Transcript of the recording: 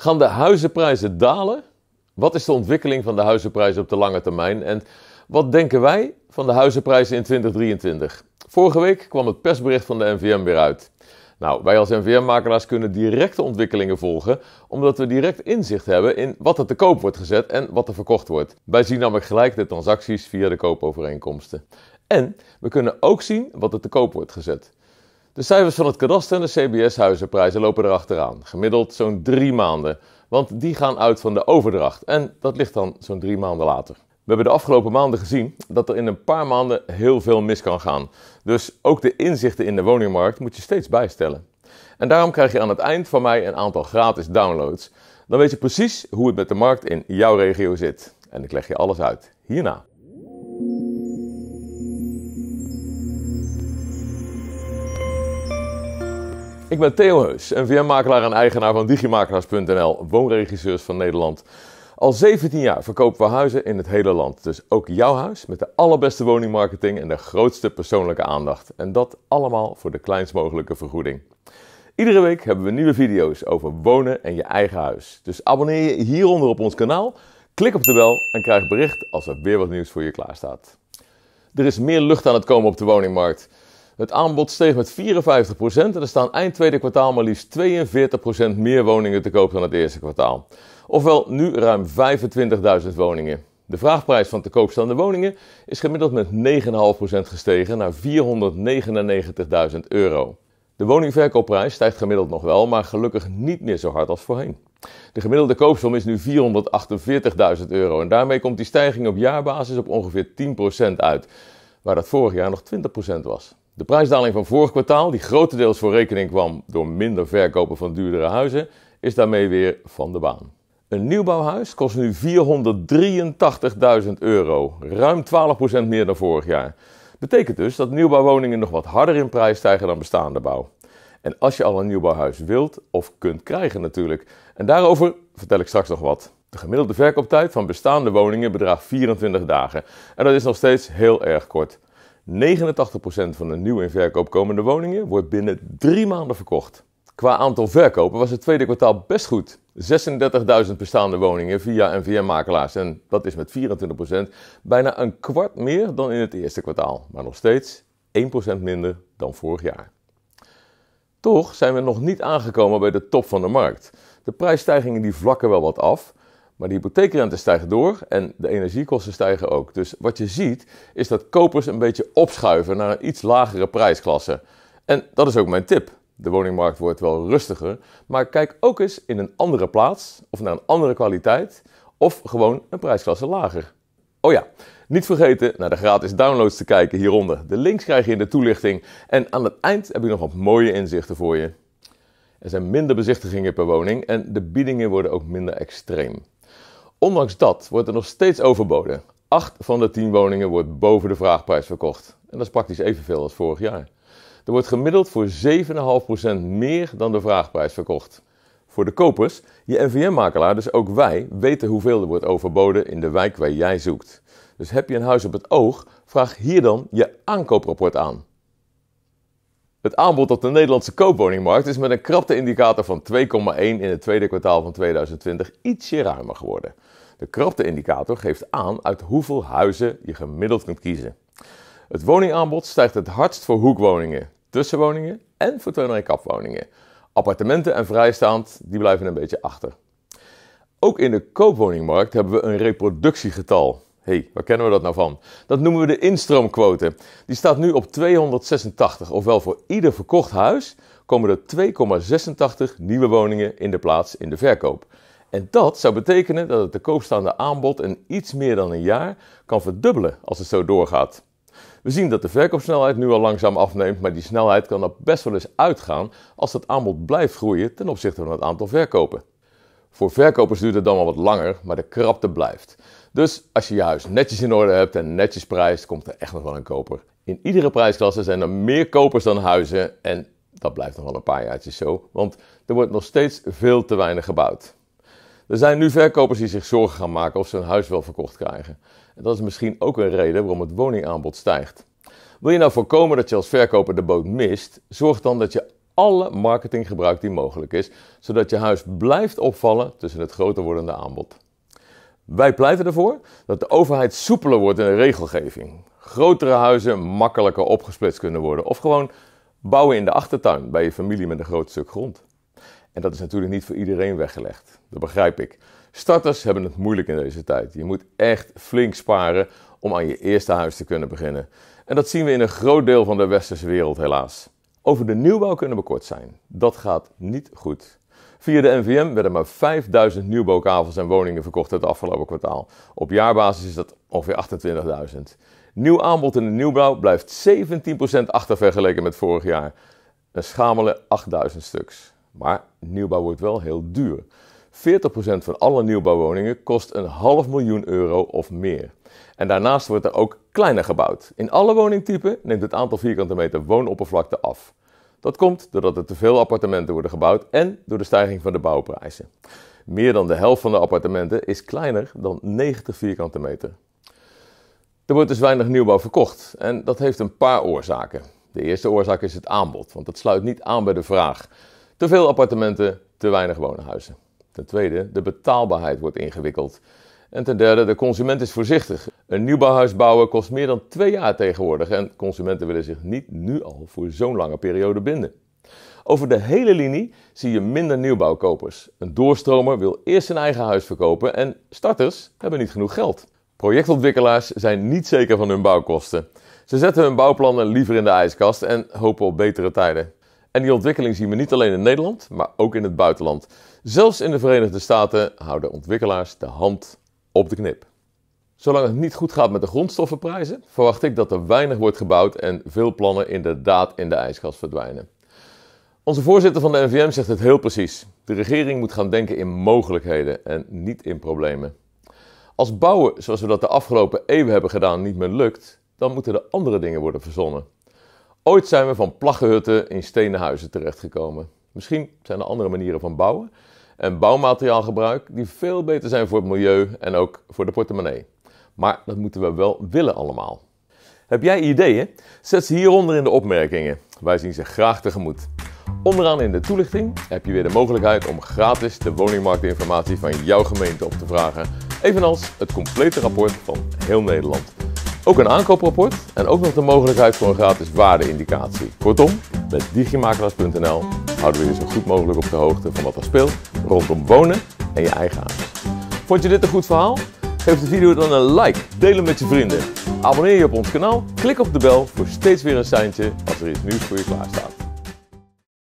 Gaan de huizenprijzen dalen? Wat is de ontwikkeling van de huizenprijzen op de lange termijn? En wat denken wij van de huizenprijzen in 2023? Vorige week kwam het persbericht van de NVM weer uit. Nou, wij als NVM-makelaars kunnen directe ontwikkelingen volgen, omdat we direct inzicht hebben in wat er te koop wordt gezet en wat er verkocht wordt. Wij zien namelijk gelijk de transacties via de koopovereenkomsten. En we kunnen ook zien wat er te koop wordt gezet. De cijfers van het kadaster en de CBS-huizenprijzen lopen erachteraan. Gemiddeld zo'n drie maanden. Want die gaan uit van de overdracht. En dat ligt dan zo'n drie maanden later. We hebben de afgelopen maanden gezien dat er in een paar maanden heel veel mis kan gaan. Dus ook de inzichten in de woningmarkt moet je steeds bijstellen. En daarom krijg je aan het eind van mij een aantal gratis downloads. Dan weet je precies hoe het met de markt in jouw regio zit. En ik leg je alles uit hierna. Ik ben Theo Heus, NVM-makelaar en eigenaar van digimakelaars.nl, woonregisseurs van Nederland. Al 17 jaar verkopen we huizen in het hele land. Dus ook jouw huis met de allerbeste woningmarketing en de grootste persoonlijke aandacht. En dat allemaal voor de kleinst mogelijke vergoeding. Iedere week hebben we nieuwe video's over wonen en je eigen huis. Dus abonneer je hieronder op ons kanaal, klik op de bel en krijg bericht als er weer wat nieuws voor je klaar staat. Er is meer lucht aan het komen op de woningmarkt. Het aanbod steeg met 54% en er staan eind tweede kwartaal maar liefst 42% meer woningen te koop dan het eerste kwartaal. Ofwel nu ruim 25.000 woningen. De vraagprijs van te koopstaande woningen is gemiddeld met 9,5% gestegen naar 499.000 euro. De woningverkoopprijs stijgt gemiddeld nog wel, maar gelukkig niet meer zo hard als voorheen. De gemiddelde koopsom is nu 448.000 euro en daarmee komt die stijging op jaarbasis op ongeveer 10% uit, waar dat vorig jaar nog 20% was. De prijsdaling van vorig kwartaal, die grotendeels voor rekening kwam door minder verkopen van duurdere huizen, is daarmee weer van de baan. Een nieuwbouwhuis kost nu 483.000 euro, ruim 12% meer dan vorig jaar. Betekent dus dat nieuwbouwwoningen nog wat harder in prijs stijgen dan bestaande bouw. En als je al een nieuwbouwhuis wilt of kunt krijgen natuurlijk. En daarover vertel ik straks nog wat. De gemiddelde verkooptijd van bestaande woningen bedraagt 24 dagen. En dat is nog steeds heel erg kort. 89% van de nieuw in verkoop komende woningen wordt binnen drie maanden verkocht. Qua aantal verkopen was het tweede kwartaal best goed. 36.000 bestaande woningen via NVM-makelaars. En dat is met 24% bijna een kwart meer dan in het eerste kwartaal. Maar nog steeds 1% minder dan vorig jaar. Toch zijn we nog niet aangekomen bij de top van de markt. De prijsstijgingen die vlakken wel wat af, maar de hypotheekrente stijgen door en de energiekosten stijgen ook. Dus wat je ziet is dat kopers een beetje opschuiven naar een iets lagere prijsklasse. En dat is ook mijn tip. De woningmarkt wordt wel rustiger, maar kijk ook eens in een andere plaats of naar een andere kwaliteit of gewoon een prijsklasse lager. Oh ja, niet vergeten naar de gratis downloads te kijken hieronder. De links krijg je in de toelichting en aan het eind heb ik nog wat mooie inzichten voor je. Er zijn minder bezichtigingen per woning en de biedingen worden ook minder extreem. Ondanks dat wordt er nog steeds overboden. 8 van de 10 woningen wordt boven de vraagprijs verkocht. En dat is praktisch evenveel als vorig jaar. Er wordt gemiddeld voor 7,5% meer dan de vraagprijs verkocht. Voor de kopers, je NVM-makelaar, dus ook wij, weten hoeveel er wordt overboden in de wijk waar jij zoekt. Dus heb je een huis op het oog, vraag hier dan je aankooprapport aan. Het aanbod op de Nederlandse koopwoningmarkt is met een krapte indicator van 2,1 in het tweede kwartaal van 2020 ietsje ruimer geworden. De krapte indicator geeft aan uit hoeveel huizen je gemiddeld kunt kiezen. Het woningaanbod stijgt het hardst voor hoekwoningen, tussenwoningen en voor en kapwoningen. Appartementen en vrijstaand die blijven een beetje achter. Ook in de koopwoningmarkt hebben we een reproductiegetal. Hé, hey, waar kennen we dat nou van? Dat noemen we de instroomquote. Die staat nu op 286, ofwel voor ieder verkocht huis komen er 2,86 nieuwe woningen in de plaats in de verkoop. En dat zou betekenen dat het te koopstaande aanbod in iets meer dan een jaar kan verdubbelen als het zo doorgaat. We zien dat de verkoopsnelheid nu al langzaam afneemt, maar die snelheid kan er best wel eens uitgaan als het aanbod blijft groeien ten opzichte van het aantal verkopen. Voor verkopers duurt het dan wel wat langer, maar de krapte blijft. Dus als je je huis netjes in orde hebt en netjes prijst, komt er echt nog wel een koper. In iedere prijsklasse zijn er meer kopers dan huizen en dat blijft nog wel een paar jaartjes zo, want er wordt nog steeds veel te weinig gebouwd. Er zijn nu verkopers die zich zorgen gaan maken of ze hun huis wel verkocht krijgen. En dat is misschien ook een reden waarom het woningaanbod stijgt. Wil je nou voorkomen dat je als verkoper de boot mist? Zorg dan dat je alle marketing gebruikt die mogelijk is, zodat je huis blijft opvallen tussen het groter wordende aanbod. Wij pleiten ervoor dat de overheid soepeler wordt in de regelgeving. Grotere huizen makkelijker opgesplitst kunnen worden of gewoon bouwen in de achtertuin bij je familie met een groot stuk grond. En dat is natuurlijk niet voor iedereen weggelegd, dat begrijp ik. Starters hebben het moeilijk in deze tijd. Je moet echt flink sparen om aan je eerste huis te kunnen beginnen. En dat zien we in een groot deel van de westerse wereld helaas over de nieuwbouw kunnen we kort zijn. Dat gaat niet goed. Via de NVM werden maar 5000 nieuwbouwkavels en woningen verkocht het afgelopen kwartaal. Op jaarbasis is dat ongeveer 28.000. Nieuw aanbod in de nieuwbouw blijft 17% achter vergeleken met vorig jaar. Een schamele 8000 stuks. Maar nieuwbouw wordt wel heel duur. 40% van alle nieuwbouwwoningen kost een half miljoen euro of meer. En daarnaast wordt er ook kleiner gebouwd. In alle woningtypen neemt het aantal vierkante meter woonoppervlakte af. Dat komt doordat er te veel appartementen worden gebouwd en door de stijging van de bouwprijzen. Meer dan de helft van de appartementen is kleiner dan 90 vierkante meter. Er wordt dus weinig nieuwbouw verkocht en dat heeft een paar oorzaken. De eerste oorzaak is het aanbod, want dat sluit niet aan bij de vraag. Te veel appartementen, te weinig woonhuizen. Ten tweede, de betaalbaarheid wordt ingewikkeld. En ten derde, de consument is voorzichtig. Een nieuwbouwhuis bouwen kost meer dan twee jaar tegenwoordig en consumenten willen zich niet nu al voor zo'n lange periode binden. Over de hele linie zie je minder nieuwbouwkopers. Een doorstromer wil eerst zijn eigen huis verkopen en starters hebben niet genoeg geld. Projectontwikkelaars zijn niet zeker van hun bouwkosten. Ze zetten hun bouwplannen liever in de ijskast en hopen op betere tijden. En die ontwikkeling zien we niet alleen in Nederland, maar ook in het buitenland. Zelfs in de Verenigde Staten houden ontwikkelaars de hand op de knip. Zolang het niet goed gaat met de grondstoffenprijzen, verwacht ik dat er weinig wordt gebouwd en veel plannen inderdaad in de ijskast verdwijnen. Onze voorzitter van de NVM zegt het heel precies. De regering moet gaan denken in mogelijkheden en niet in problemen. Als bouwen zoals we dat de afgelopen eeuwen hebben gedaan niet meer lukt, dan moeten er andere dingen worden verzonnen. Ooit zijn we van plaggenhutten in stenen huizen terechtgekomen. Misschien zijn er andere manieren van bouwen, en gebruik die veel beter zijn voor het milieu en ook voor de portemonnee. Maar dat moeten we wel willen allemaal. Heb jij ideeën? Zet ze hieronder in de opmerkingen. Wij zien ze graag tegemoet. Onderaan in de toelichting heb je weer de mogelijkheid om gratis de woningmarktinformatie van jouw gemeente op te vragen. Evenals het complete rapport van heel Nederland. Ook een aankooprapport en ook nog de mogelijkheid voor een gratis waardeindicatie. Kortom, met digimakelaars.nl houden we je zo goed mogelijk op de hoogte van wat er speelt rondom wonen en je eigen huis. Vond je dit een goed verhaal? Geef de video dan een like, deel hem met je vrienden. Abonneer je op ons kanaal, klik op de bel voor steeds weer een seintje als er iets nieuws voor je klaar staat.